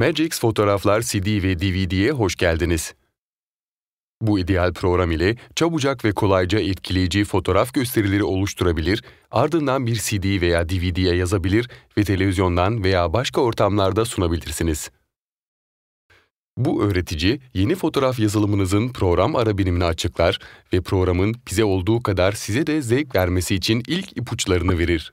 Magix Fotoğraflar CD ve DVD'ye hoş geldiniz. Bu ideal program ile çabucak ve kolayca etkileyici fotoğraf gösterileri oluşturabilir, ardından bir CD veya DVD'ye yazabilir ve televizyondan veya başka ortamlarda sunabilirsiniz. Bu öğretici, yeni fotoğraf yazılımınızın program ara birimini açıklar ve programın bize olduğu kadar size de zevk vermesi için ilk ipuçlarını verir.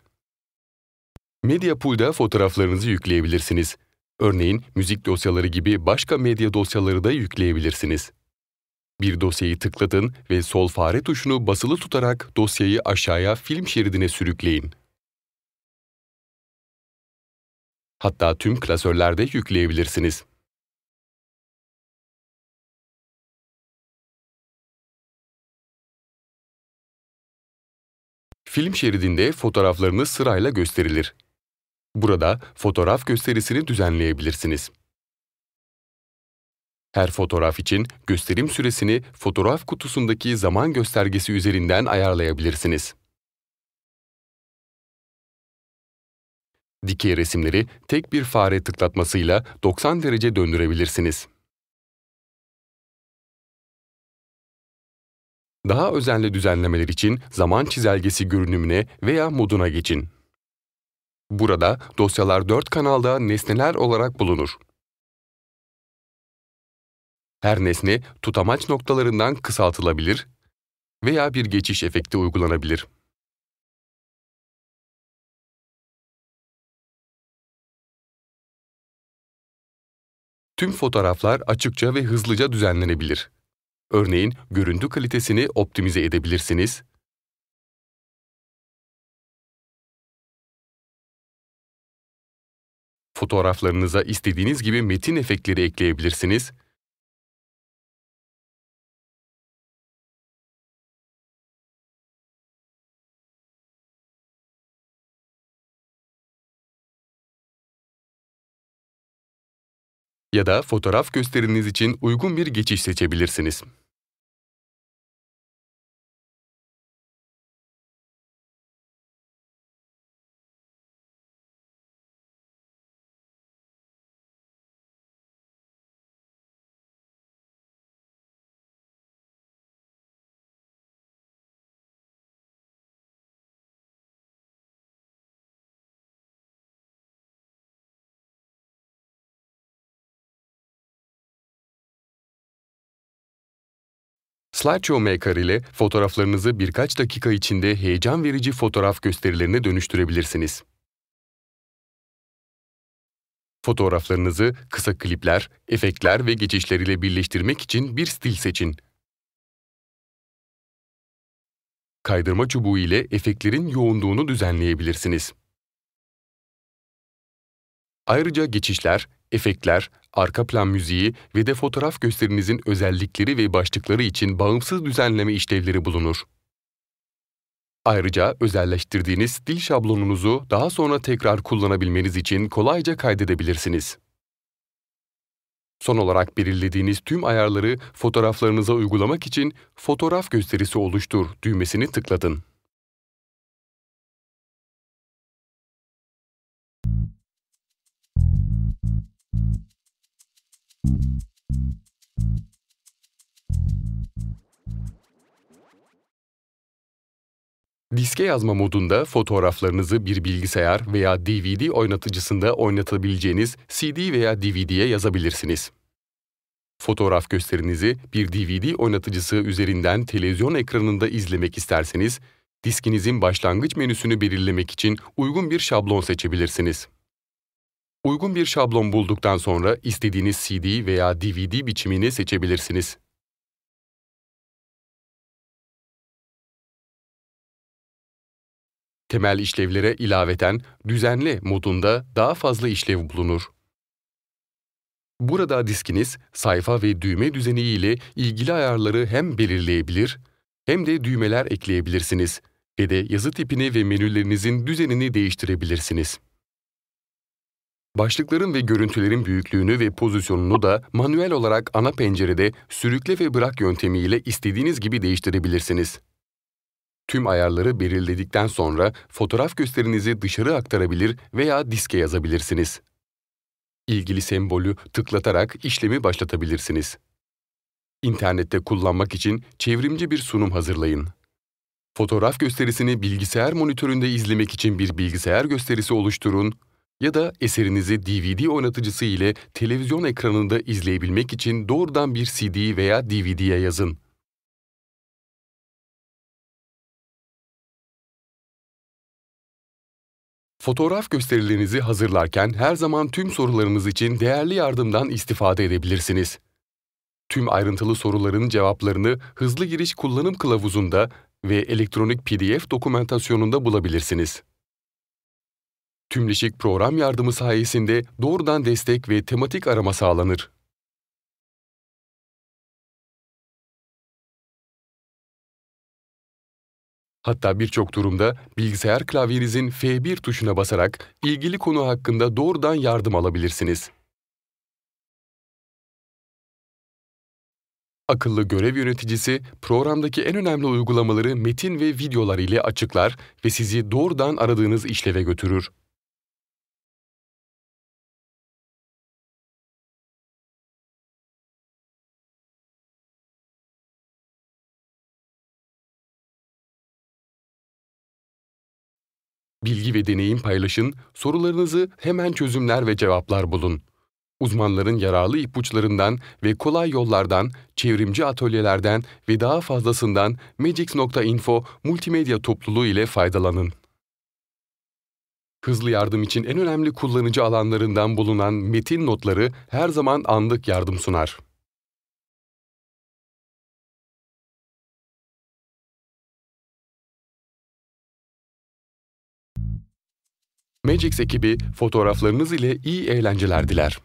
Medyapul'da fotoğraflarınızı yükleyebilirsiniz. Örneğin müzik dosyaları gibi başka medya dosyaları da yükleyebilirsiniz. Bir dosyayı tıklatın ve sol fare tuşunu basılı tutarak dosyayı aşağıya film şeridine sürükleyin. Hatta tüm klasörlerde yükleyebilirsiniz. Film şeridinde fotoğraflarınız sırayla gösterilir. Burada fotoğraf gösterisini düzenleyebilirsiniz. Her fotoğraf için gösterim süresini fotoğraf kutusundaki zaman göstergesi üzerinden ayarlayabilirsiniz. Dikey resimleri tek bir fare tıklatmasıyla 90 derece döndürebilirsiniz. Daha özenli düzenlemeler için zaman çizelgesi görünümüne veya moduna geçin. Burada dosyalar dört kanalda nesneler olarak bulunur. Her nesne tutamaç noktalarından kısaltılabilir veya bir geçiş efekti uygulanabilir. Tüm fotoğraflar açıkça ve hızlıca düzenlenebilir. Örneğin görüntü kalitesini optimize edebilirsiniz Fotoğraflarınıza istediğiniz gibi metin efektleri ekleyebilirsiniz. ya da fotoğraf gösteriniz için uygun bir geçiş seçebilirsiniz. Slideshow Maker ile fotoğraflarınızı birkaç dakika içinde heyecan verici fotoğraf gösterilerine dönüştürebilirsiniz. Fotoğraflarınızı kısa klipler, efektler ve geçişler ile birleştirmek için bir stil seçin. Kaydırma çubuğu ile efektlerin yoğunluğunu düzenleyebilirsiniz. Ayrıca geçişler, efektler, arka plan müziği ve de fotoğraf gösterinizin özellikleri ve başlıkları için bağımsız düzenleme işlevleri bulunur. Ayrıca özelleştirdiğiniz stil şablonunuzu daha sonra tekrar kullanabilmeniz için kolayca kaydedebilirsiniz. Son olarak belirlediğiniz tüm ayarları fotoğraflarınıza uygulamak için Fotoğraf gösterisi oluştur düğmesini tıkladın. Diske yazma modunda fotoğraflarınızı bir bilgisayar veya DVD oynatıcısında oynatabileceğiniz CD veya DVD'ye yazabilirsiniz. Fotoğraf gösterinizi bir DVD oynatıcısı üzerinden televizyon ekranında izlemek isterseniz, diskinizin başlangıç menüsünü belirlemek için uygun bir şablon seçebilirsiniz. Uygun bir şablon bulduktan sonra istediğiniz CD veya DVD biçimini seçebilirsiniz. Temel işlevlere ilaveten düzenli modunda daha fazla işlev bulunur. Burada diskiniz sayfa ve düğme düzeni ile ilgili ayarları hem belirleyebilir hem de düğmeler ekleyebilirsiniz ve de yazı tipini ve menülerinizin düzenini değiştirebilirsiniz. Başlıkların ve görüntülerin büyüklüğünü ve pozisyonunu da manuel olarak ana pencerede sürükle ve bırak yöntemiyle istediğiniz gibi değiştirebilirsiniz. Tüm ayarları belirledikten sonra fotoğraf gösterinizi dışarı aktarabilir veya diske yazabilirsiniz. İlgili sembolü tıklatarak işlemi başlatabilirsiniz. İnternette kullanmak için çevrimci bir sunum hazırlayın. Fotoğraf gösterisini bilgisayar monitöründe izlemek için bir bilgisayar gösterisi oluşturun ya da eserinizi DVD oynatıcısı ile televizyon ekranında izleyebilmek için doğrudan bir CD veya DVD'ye yazın. Fotoğraf gösterilerinizi hazırlarken her zaman tüm sorularınız için değerli yardımdan istifade edebilirsiniz. Tüm ayrıntılı soruların cevaplarını hızlı giriş kullanım kılavuzunda ve elektronik PDF dokumentasyonunda bulabilirsiniz. Tümleşik program yardımı sayesinde doğrudan destek ve tematik arama sağlanır. Hatta birçok durumda bilgisayar klavyenizin F1 tuşuna basarak ilgili konu hakkında doğrudan yardım alabilirsiniz. Akıllı görev yöneticisi programdaki en önemli uygulamaları metin ve videolar ile açıklar ve sizi doğrudan aradığınız işleve götürür. Bilgi ve deneyim paylaşın, sorularınızı hemen çözümler ve cevaplar bulun. Uzmanların yararlı ipuçlarından ve kolay yollardan, çevrimci atölyelerden ve daha fazlasından magix.info multimedya topluluğu ile faydalanın. Hızlı yardım için en önemli kullanıcı alanlarından bulunan metin notları her zaman anlık yardım sunar. Magix ekibi fotoğraflarınız ile iyi eğlenceler diler.